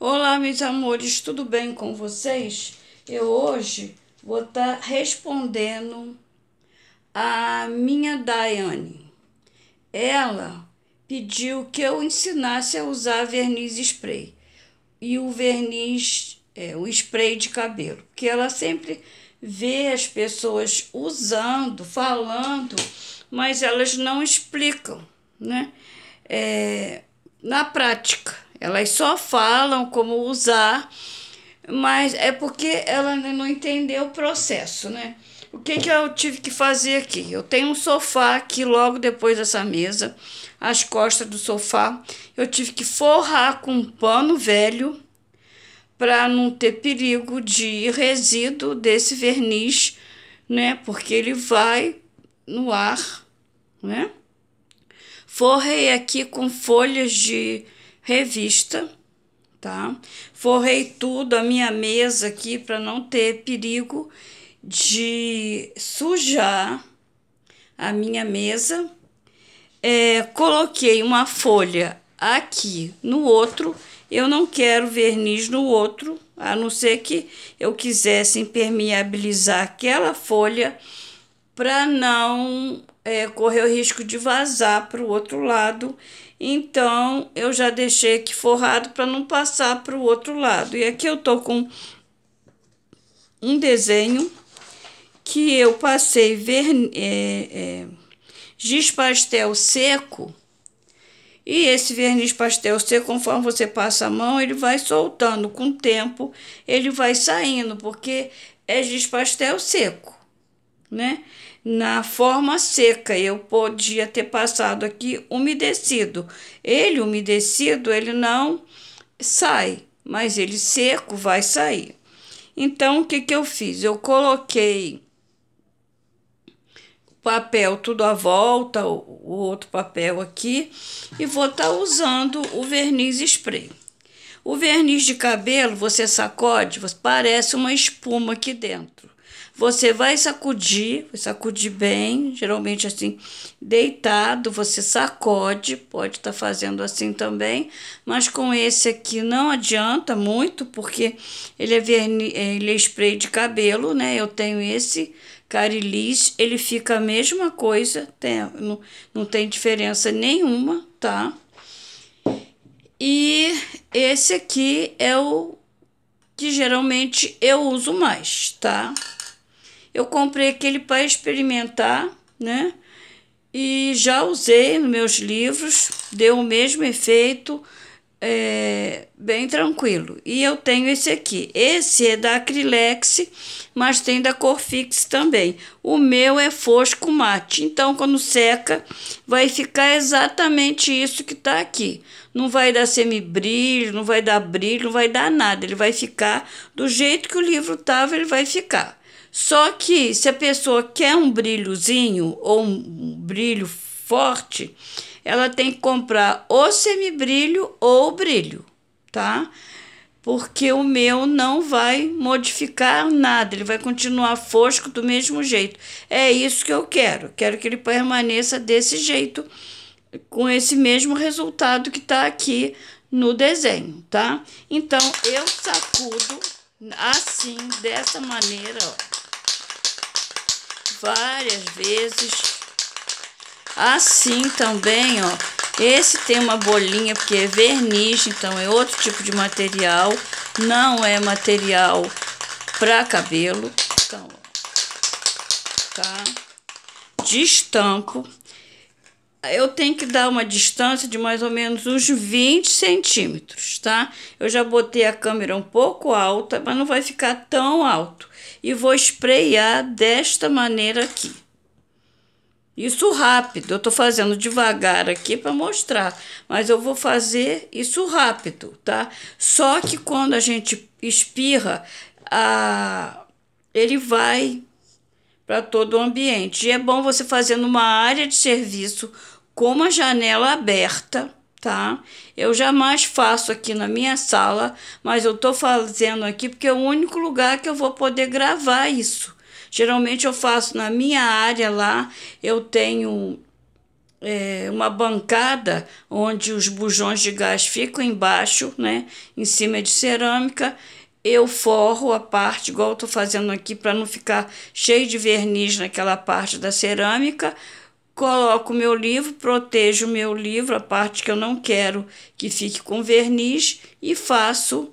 Olá, meus amores, tudo bem com vocês? Eu hoje vou estar tá respondendo a minha Daiane. Ela pediu que eu ensinasse a usar verniz spray e o verniz, é, o spray de cabelo, porque ela sempre vê as pessoas usando, falando, mas elas não explicam, né? É, na prática. Elas só falam como usar, mas é porque ela não entendeu o processo, né? O que, que eu tive que fazer aqui? Eu tenho um sofá aqui logo depois dessa mesa, as costas do sofá. Eu tive que forrar com um pano velho para não ter perigo de resíduo desse verniz, né? Porque ele vai no ar, né? Forrei aqui com folhas de revista, tá? Forrei tudo a minha mesa aqui para não ter perigo de sujar a minha mesa. É, coloquei uma folha aqui no outro. Eu não quero verniz no outro, a não ser que eu quisesse impermeabilizar aquela folha para não é, correr o risco de vazar para o outro lado. Então, eu já deixei aqui forrado para não passar para o outro lado. E aqui eu tô com um desenho que eu passei verne... É, é, giz pastel seco. E esse verniz pastel seco, conforme você passa a mão, ele vai soltando. Com o tempo, ele vai saindo, porque é giz pastel seco né? Na forma seca, eu podia ter passado aqui umedecido. Ele umedecido, ele não sai, mas ele seco vai sair. Então, o que, que eu fiz? Eu coloquei papel tudo à volta, o outro papel aqui, e vou estar tá usando o verniz spray. O verniz de cabelo, você sacode, parece uma espuma aqui dentro. Você vai sacudir, sacudir bem, geralmente assim, deitado, você sacode, pode estar tá fazendo assim também, mas com esse aqui não adianta muito, porque ele é, verni, ele é spray de cabelo, né? Eu tenho esse Carilis, ele fica a mesma coisa, tem, não, não tem diferença nenhuma, tá? E esse aqui é o que geralmente eu uso mais, tá? Eu comprei aquele para experimentar, né? E já usei nos meus livros, deu o mesmo efeito, é, bem tranquilo. E eu tenho esse aqui. Esse é da Acrylex, mas tem da cor Corfix também. O meu é fosco mate. Então, quando seca, vai ficar exatamente isso que tá aqui. Não vai dar semibrilho, não vai dar brilho, não vai dar nada. Ele vai ficar do jeito que o livro tava, ele vai ficar. Só que se a pessoa quer um brilhozinho ou um brilho forte, ela tem que comprar ou semibrilho ou brilho, tá? Porque o meu não vai modificar nada, ele vai continuar fosco do mesmo jeito. É isso que eu quero, quero que ele permaneça desse jeito, com esse mesmo resultado que tá aqui no desenho, tá? Então, eu sacudo assim, dessa maneira, ó várias vezes. Assim também, ó. Esse tem uma bolinha porque é verniz, então é outro tipo de material. Não é material para cabelo. Então, ó, tá? Destampo eu tenho que dar uma distância de mais ou menos uns 20 centímetros, tá? Eu já botei a câmera um pouco alta, mas não vai ficar tão alto. E vou espreiar desta maneira aqui. Isso rápido, eu tô fazendo devagar aqui para mostrar, mas eu vou fazer isso rápido, tá? Só que quando a gente espirra, a... ele vai para todo o ambiente. E é bom você fazer numa área de serviço com uma janela aberta, tá? Eu jamais faço aqui na minha sala, mas eu tô fazendo aqui porque é o único lugar que eu vou poder gravar isso. Geralmente eu faço na minha área lá, eu tenho é, uma bancada onde os bujões de gás ficam embaixo, né? Em cima de cerâmica. Eu forro a parte, igual eu tô fazendo aqui, para não ficar cheio de verniz naquela parte da cerâmica coloco o meu livro, protejo o meu livro, a parte que eu não quero que fique com verniz e faço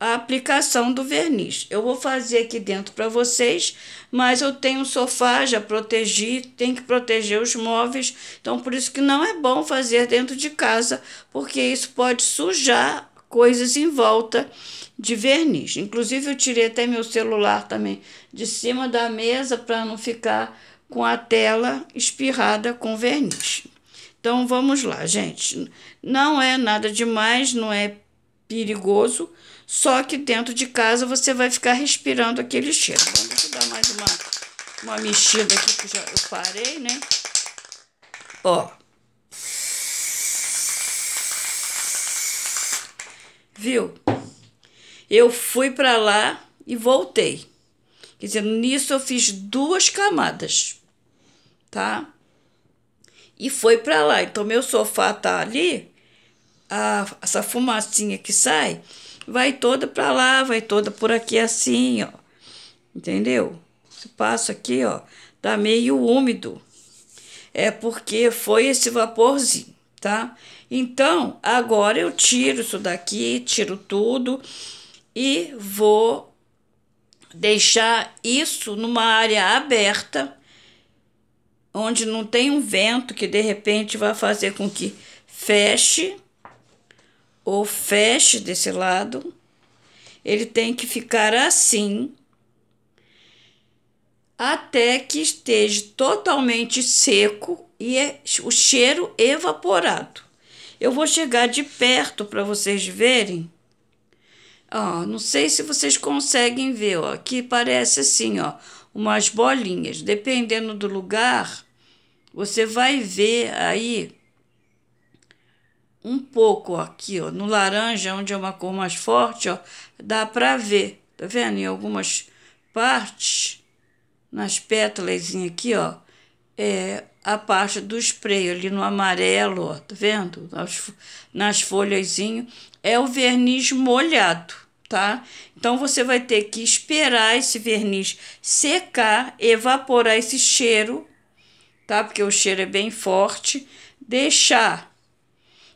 a aplicação do verniz. Eu vou fazer aqui dentro para vocês, mas eu tenho um sofá, já protegi, tem que proteger os móveis, então por isso que não é bom fazer dentro de casa, porque isso pode sujar coisas em volta de verniz. Inclusive eu tirei até meu celular também de cima da mesa para não ficar com a tela espirrada com verniz. Então vamos lá, gente. Não é nada demais, não é perigoso, só que dentro de casa você vai ficar respirando aquele cheiro. Vamos dar mais uma, uma mexida aqui que já eu parei, né? Ó. Viu? Eu fui para lá e voltei. Quer dizer, nisso eu fiz duas camadas tá? E foi para lá. Então meu sofá tá ali, a, essa fumacinha que sai vai toda para lá, vai toda por aqui assim, ó. Entendeu? Esse passo aqui, ó, tá meio úmido. É porque foi esse vaporzinho, tá? Então, agora eu tiro isso daqui, tiro tudo e vou deixar isso numa área aberta onde não tem um vento que de repente vai fazer com que feche ou feche desse lado. Ele tem que ficar assim até que esteja totalmente seco e é, o cheiro evaporado. Eu vou chegar de perto para vocês verem. Ó, não sei se vocês conseguem ver, ó, aqui parece assim, ó, umas bolinhas. Dependendo do lugar, você vai ver aí um pouco aqui, ó, no laranja, onde é uma cor mais forte, ó, dá para ver, tá vendo? Em algumas partes, nas pétalas aqui, ó, é a parte do spray ali no amarelo, ó, tá vendo? Nas, nas folhazinho é o verniz molhado, tá? Então você vai ter que esperar esse verniz secar, evaporar esse cheiro tá? Porque o cheiro é bem forte. Deixar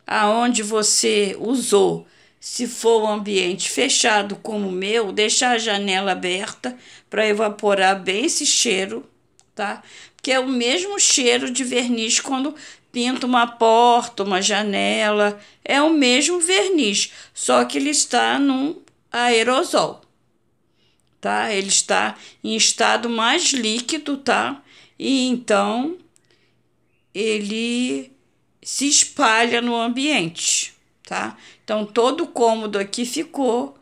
aonde você usou, se for um ambiente fechado como o meu, deixar a janela aberta para evaporar bem esse cheiro, tá? Porque é o mesmo cheiro de verniz quando pinta uma porta, uma janela, é o mesmo verniz, só que ele está num aerosol. Tá? Ele está em estado mais líquido, tá? E então ele se espalha no ambiente, tá? Então todo o cômodo aqui ficou,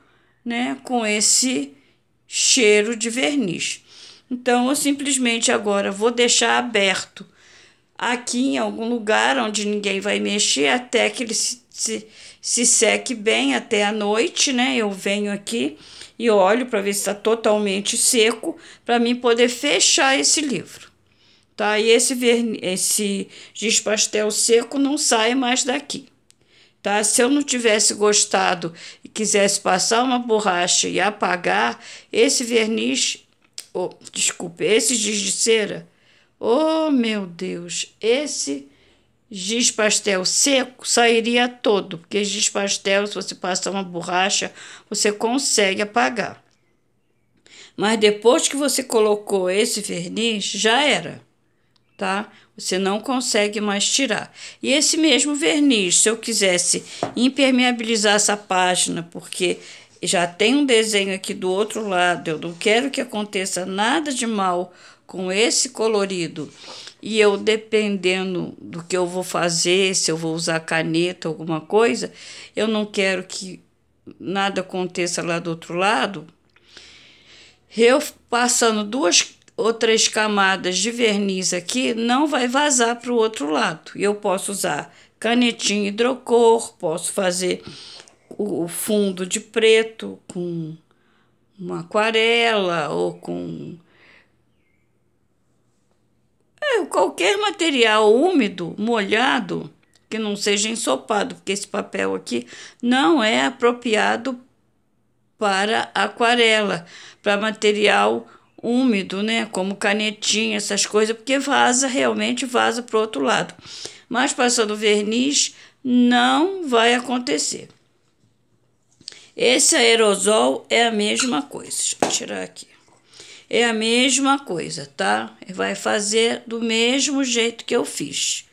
né, com esse cheiro de verniz. Então eu simplesmente agora vou deixar aberto aqui em algum lugar onde ninguém vai mexer até que ele se, se, se seque bem até a noite, né? Eu venho aqui e olho para ver se está totalmente seco para mim poder fechar esse livro tá? E esse, verne... esse giz pastel seco não sai mais daqui, tá? Se eu não tivesse gostado e quisesse passar uma borracha e apagar, esse verniz, oh, desculpe, esse giz de cera, oh meu Deus, esse giz pastel seco sairia todo, porque giz pastel, se você passar uma borracha, você consegue apagar. Mas depois que você colocou esse verniz, já era tá? Você não consegue mais tirar. E esse mesmo verniz, se eu quisesse impermeabilizar essa página, porque já tem um desenho aqui do outro lado, eu não quero que aconteça nada de mal com esse colorido. E eu, dependendo do que eu vou fazer, se eu vou usar caneta, alguma coisa, eu não quero que nada aconteça lá do outro lado. Eu passando duas outras camadas de verniz aqui, não vai vazar para o outro lado. E eu posso usar canetinha hidrocor, posso fazer o fundo de preto com uma aquarela ou com é, qualquer material úmido, molhado, que não seja ensopado, porque esse papel aqui não é apropriado para aquarela, para material úmido, né? Como canetinha, essas coisas, porque vaza, realmente vaza para o outro lado. Mas passando verniz, não vai acontecer. Esse aerosol é a mesma coisa. Deixa eu tirar aqui. É a mesma coisa, tá? Vai fazer do mesmo jeito que eu fiz,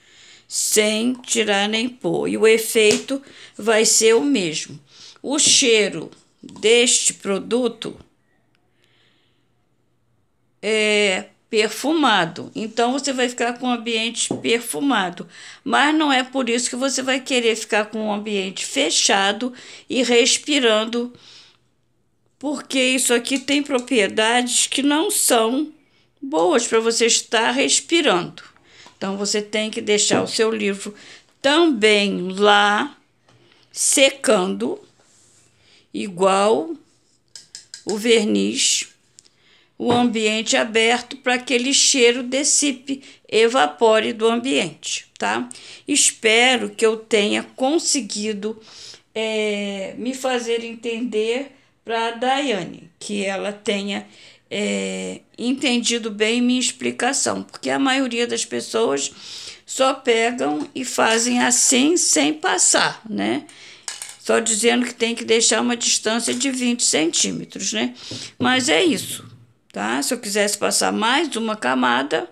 sem tirar nem pôr. E o efeito vai ser o mesmo. O cheiro deste produto é, perfumado. Então você vai ficar com um ambiente perfumado, mas não é por isso que você vai querer ficar com um ambiente fechado e respirando, porque isso aqui tem propriedades que não são boas para você estar respirando. Então você tem que deixar o seu livro também lá secando igual o verniz o ambiente aberto para que aquele cheiro dissipe, evapore do ambiente, tá? Espero que eu tenha conseguido é, me fazer entender para a Daiane, que ela tenha é, entendido bem minha explicação, porque a maioria das pessoas só pegam e fazem assim sem passar, né? Só dizendo que tem que deixar uma distância de 20 centímetros, né? Mas é isso tá? Se eu quisesse passar mais uma camada,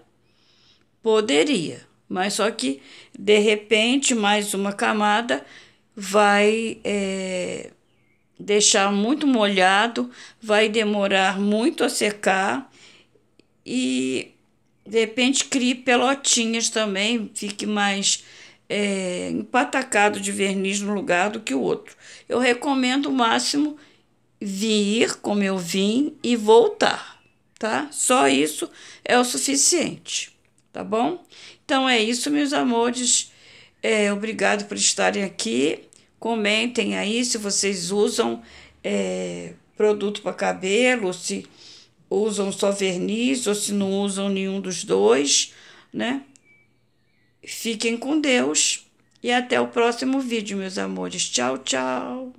poderia, mas só que de repente mais uma camada vai é, deixar muito molhado, vai demorar muito a secar e de repente crie pelotinhas também, fique mais é, empatacado de verniz no lugar do que o outro. Eu recomendo o máximo vir como eu vim e voltar tá? Só isso é o suficiente, tá bom? Então é isso, meus amores. É, obrigado por estarem aqui. Comentem aí se vocês usam é, produto para cabelo, se usam só verniz ou se não usam nenhum dos dois, né? Fiquem com Deus e até o próximo vídeo, meus amores. Tchau, tchau.